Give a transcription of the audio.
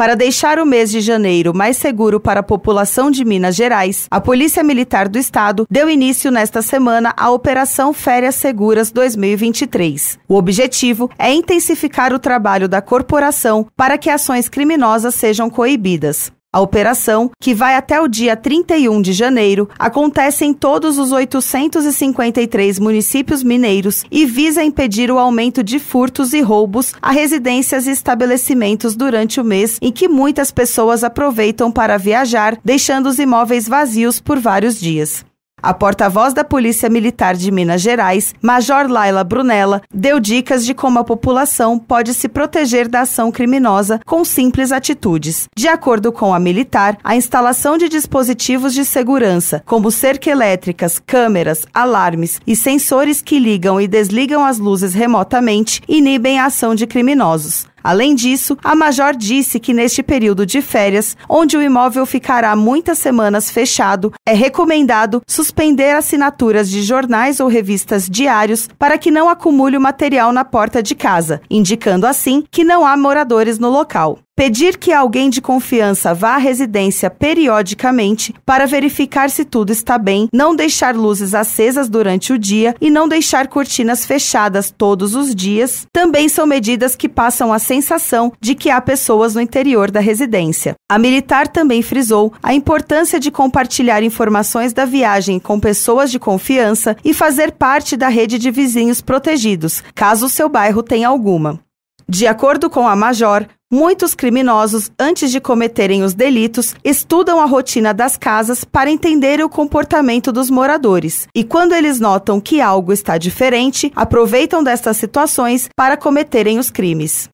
Para deixar o mês de janeiro mais seguro para a população de Minas Gerais, a Polícia Militar do Estado deu início nesta semana à Operação Férias Seguras 2023. O objetivo é intensificar o trabalho da corporação para que ações criminosas sejam coibidas. A operação, que vai até o dia 31 de janeiro, acontece em todos os 853 municípios mineiros e visa impedir o aumento de furtos e roubos a residências e estabelecimentos durante o mês em que muitas pessoas aproveitam para viajar, deixando os imóveis vazios por vários dias. A porta-voz da Polícia Militar de Minas Gerais, Major Laila Brunella, deu dicas de como a população pode se proteger da ação criminosa com simples atitudes. De acordo com a militar, a instalação de dispositivos de segurança, como cerca elétricas, câmeras, alarmes e sensores que ligam e desligam as luzes remotamente, inibem a ação de criminosos. Além disso, a Major disse que neste período de férias, onde o imóvel ficará muitas semanas fechado, é recomendado suspender assinaturas de jornais ou revistas diários para que não acumule o material na porta de casa, indicando assim que não há moradores no local pedir que alguém de confiança vá à residência periodicamente para verificar se tudo está bem, não deixar luzes acesas durante o dia e não deixar cortinas fechadas todos os dias, também são medidas que passam a sensação de que há pessoas no interior da residência. A militar também frisou a importância de compartilhar informações da viagem com pessoas de confiança e fazer parte da rede de vizinhos protegidos, caso seu bairro tenha alguma. De acordo com a Major, Muitos criminosos, antes de cometerem os delitos, estudam a rotina das casas para entender o comportamento dos moradores. E quando eles notam que algo está diferente, aproveitam destas situações para cometerem os crimes.